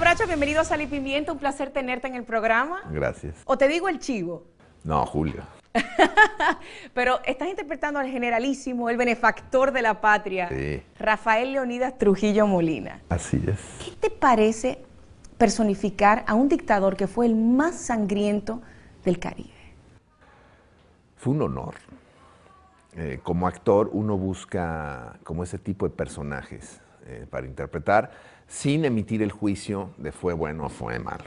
Un bienvenido a Sal y Un placer tenerte en el programa. Gracias. ¿O te digo el chivo? No, Julio. Pero estás interpretando al generalísimo, el benefactor de la patria, Rafael Leonidas Trujillo Molina. Así es. ¿Qué te parece personificar a un dictador que fue el más sangriento del Caribe? Fue un honor. Eh, como actor uno busca como ese tipo de personajes, eh, para interpretar, sin emitir el juicio de fue bueno o fue malo.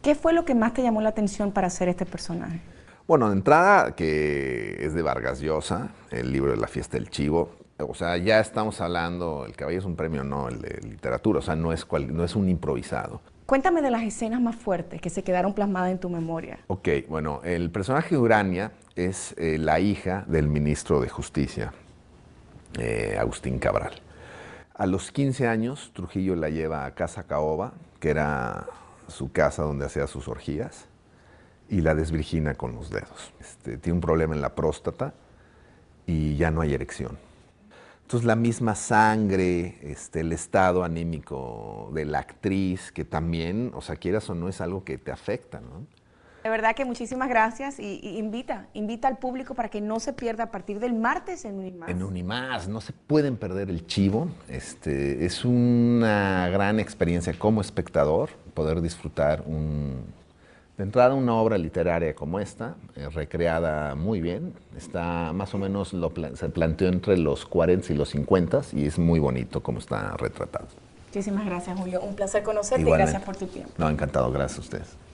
¿Qué fue lo que más te llamó la atención para hacer este personaje? Bueno, de entrada, que es de Vargas Llosa, el libro de la fiesta del chivo. O sea, ya estamos hablando, el caballo es un premio, no, el de literatura, o sea, no es, no es un improvisado. Cuéntame de las escenas más fuertes que se quedaron plasmadas en tu memoria. Ok, bueno, el personaje de Urania es eh, la hija del ministro de Justicia, eh, Agustín Cabral. A los 15 años, Trujillo la lleva a Casa Caoba, que era su casa donde hacía sus orgías, y la desvirgina con los dedos. Este, tiene un problema en la próstata y ya no hay erección. Entonces la misma sangre, este, el estado anímico de la actriz, que también, o sea, quieras o no, es algo que te afecta, ¿no? De verdad que muchísimas gracias y, invita, invita al público para que no se pierda a partir del martes en Unimás. En Unimás, no se pueden perder el chivo. Este, es una gran experiencia como espectador poder disfrutar un, de entrada una obra literaria como esta, eh, recreada muy bien, está más o menos, lo, se planteó entre los 40 y los 50 y es muy bonito como está retratado. Muchísimas gracias Julio, un placer conocerte y gracias por tu tiempo. No, encantado, gracias a ustedes.